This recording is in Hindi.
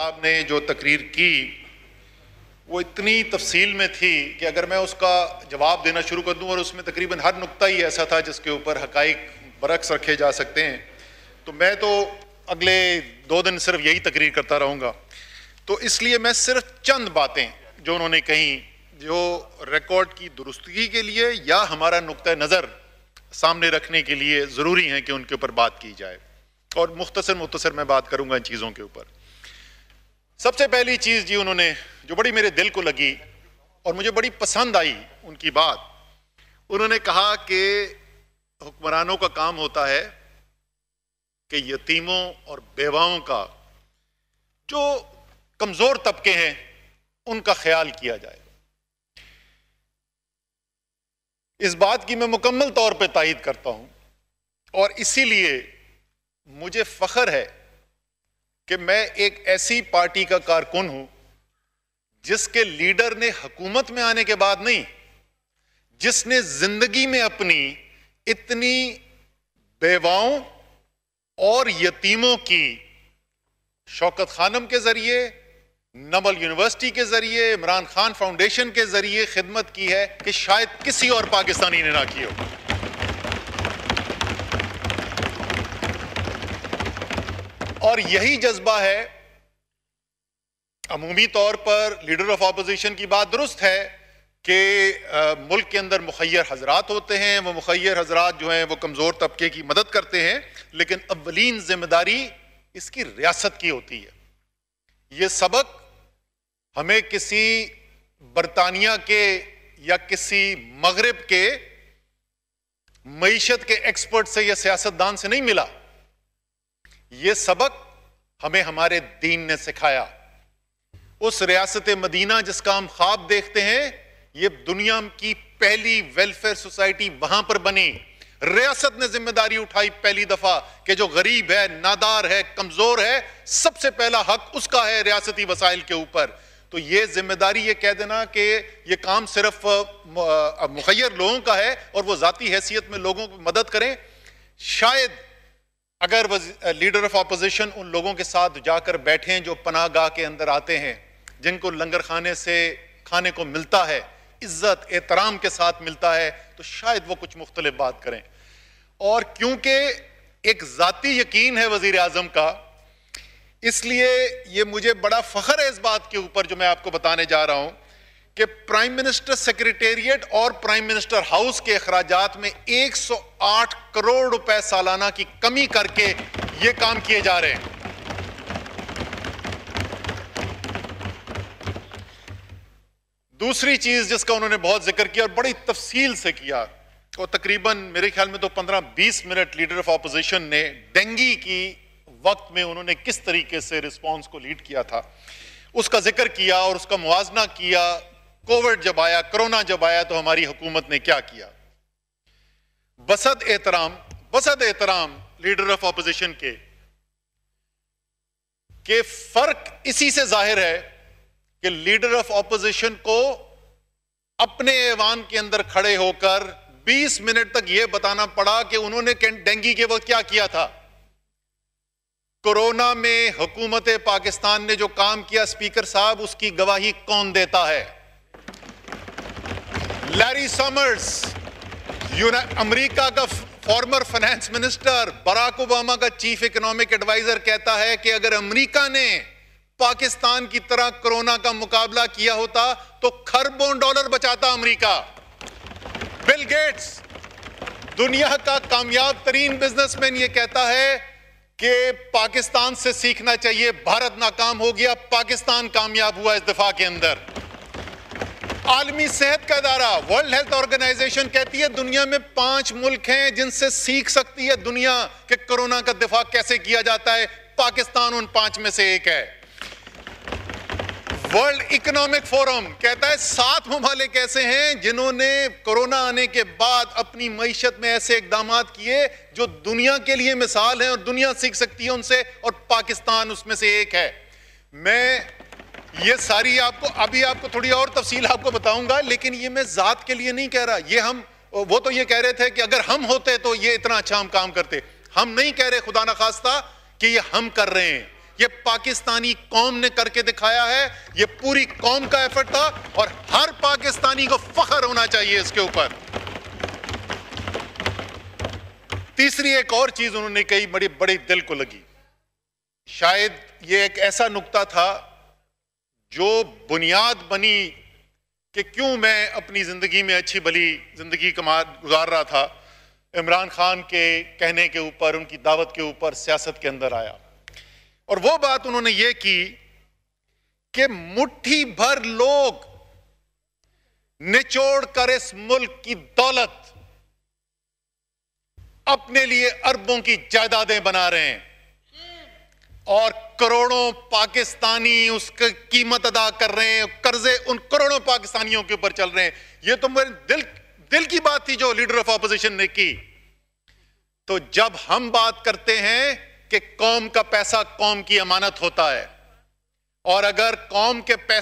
साहब ने जो तकरीर की वो इतनी तफसील में थी कि अगर मैं उसका जवाब देना शुरू कर दूं और उसमें तकरीबन हर नुक्ता ही ऐसा था जिसके ऊपर हकाइक बरक्स रखे जा सकते हैं तो मैं तो अगले दो दिन सिर्फ यही तकरीर करता रहूँगा तो इसलिए मैं सिर्फ चंद बातें जो उन्होंने कहीं जो रिकॉर्ड की दुरुस्तगी के लिए या हमारा नुक़ नज़र सामने रखने के लिए ज़रूरी हैं कि उनके ऊपर बात की जाए और मुख्तर मुख्तर मैं बात करूँगा इन चीज़ों के ऊपर सबसे पहली चीज़ जी उन्होंने जो बड़ी मेरे दिल को लगी और मुझे बड़ी पसंद आई उनकी बात उन्होंने कहा कि हुक्मरानों का काम होता है कि यतीमों और बेवाओं का जो कमज़ोर तबके हैं उनका ख्याल किया जाए इस बात की मैं मुकम्मल तौर पे तायद करता हूं और इसीलिए मुझे फख्र है कि मैं एक ऐसी पार्टी का कारकुन हूं जिसके लीडर ने हकूमत में आने के बाद नहीं जिसने जिंदगी में अपनी इतनी बेवाओं और यतीमों की शौकत खानम के जरिए नबल यूनिवर्सिटी के जरिए इमरान खान फाउंडेशन के जरिए खिदमत की है कि शायद किसी और पाकिस्तानी ने ना की हो और यही जज्बा है अमूमी तौर पर लीडर ऑफ अपोजिशन की बात दुरुस्त है कि मुल्क के अंदर मुखैर हजरात होते हैं वो मुखैर हजरात जो हैं वो कमज़ोर तबके की मदद करते हैं लेकिन अवलिन जिम्मेदारी इसकी रियासत की होती है ये सबक हमें किसी बरतानिया के या किसी मगरब के मीशत के एक्सपर्ट से या सियासतदान से नहीं मिला ये सबक हमें हमारे दीन ने सिखाया उस रियासत मदीना जिसका हम ख्वाब देखते हैं ये दुनिया की पहली वेलफेयर सोसाइटी वहां पर बनी रियासत ने जिम्मेदारी उठाई पहली दफा कि जो गरीब है नादार है कमजोर है सबसे पहला हक उसका है रियासती वसाइल के ऊपर तो ये जिम्मेदारी ये कह देना कि ये काम सिर्फ मुखैर लोगों का है और वो ज़ाती हैसियत में लोगों को मदद करें शायद अगर लीडर ऑफ अपोजिशन उन लोगों के साथ जाकर बैठे जो पनाह गाह के अंदर आते हैं जिनको लंगर खाने से खाने को मिलता है इज्जत एहतराम के साथ मिलता है तो शायद वो कुछ मुख्तलिफ बात करें और क्योंकि एक ज़ाती यकीन है वजीर अजम का इसलिए ये मुझे बड़ा फ़ख्र है इस बात के ऊपर जो मैं आपको बताने जा रहा हूँ कि प्राइम मिनिस्टर सेक्रेटेरिएट और प्राइम मिनिस्टर हाउस के अखराज में 108 करोड़ रुपए सालाना की कमी करके ये काम किए जा रहे हैं दूसरी चीज जिसका उन्होंने बहुत जिक्र किया और बड़ी तफसील से किया और तकरीबन मेरे ख्याल में तो 15-20 मिनट लीडर ऑफ ऑपोजिशन ने डेंगी की वक्त में उन्होंने किस तरीके से रिस्पांस को लीड किया था उसका जिक्र किया और उसका मुआजना किया कोविड जब आया कोरोना जब आया तो हमारी हुकूमत ने क्या किया बसद एहतराम बसद एहतराम लीडर ऑफ ऑपोजिशन के के फर्क इसी से जाहिर है कि लीडर ऑफ ऑपोजिशन को अपने ऐवान के अंदर खड़े होकर 20 मिनट तक यह बताना पड़ा कि उन्होंने डेंगी के वक्त क्या किया था कोरोना में हुकूमत पाकिस्तान ने जो काम किया स्पीकर साहब उसकी गवाही कौन देता है लैरी समर्स अमेरिका का former finance minister Barack Obama का चीफ इकोनॉमिक एडवाइजर कहता है कि अगर अमेरिका ने पाकिस्तान की तरह कोरोना का मुकाबला किया होता तो खरबों डॉलर बचाता अमेरिका बिल गेट्स दुनिया का कामयाब तरीन बिजनेसमैन यह कहता है कि पाकिस्तान से सीखना चाहिए भारत नाकाम हो गया पाकिस्तान कामयाब हुआ इस दफा के अंदर आलमी सेहत का अदारा वर्ल्ड हेल्थ ऑर्गेनाइजेशन कहती है दुनिया में पांच मुल्क हैं जिनसे सीख सकती है दुनिया के कोरोना का दिफा कैसे किया जाता है पाकिस्तान उन पांच में से एक है वर्ल्ड इकोनॉमिक फोरम कहता है सात ममालिक ऐसे हैं जिन्होंने कोरोना आने के बाद अपनी मीशत में ऐसे इकदाम किए जो दुनिया के लिए मिसाल हैं और दुनिया सीख सकती है उनसे और पाकिस्तान उसमें से एक है मैं ये सारी आपको अभी आपको थोड़ी और तफसील आपको बताऊंगा लेकिन ये मैं ज़ात के लिए नहीं कह रहा ये हम वो तो ये कह रहे थे कि अगर हम होते तो ये इतना अच्छा हम काम करते हम नहीं कह रहे खुदा ना खास्ता कि ये हम कर रहे हैं ये पाकिस्तानी कौम ने करके दिखाया है ये पूरी कौम का एफर्ट था और हर पाकिस्तानी को फखर होना चाहिए इसके ऊपर तीसरी एक और चीज उन्होंने कही बड़ी बड़ी दिल को लगी शायद ये एक ऐसा नुकता था जो बुनियाद बनी कि क्यों मैं अपनी ज़िंदगी में अच्छी भली ज़िंदगी कमा गुजार रहा था इमरान खान के कहने के ऊपर उनकी दावत के ऊपर सियासत के अंदर आया और वो बात उन्होंने ये की कि मुट्ठी भर लोग निचोड़ कर इस मुल्क की दौलत अपने लिए अरबों की जायदादें बना रहे हैं और करोड़ों पाकिस्तानी उसकी कीमत अदा कर रहे हैं कर्जे उन करोड़ों पाकिस्तानियों के ऊपर चल रहे हैं ये तो मेरे दिल दिल की बात थी जो लीडर ऑफ ऑपोजिशन ने की तो जब हम बात करते हैं कि कौम का पैसा कौम की अमानत होता है और अगर कौम के पैसे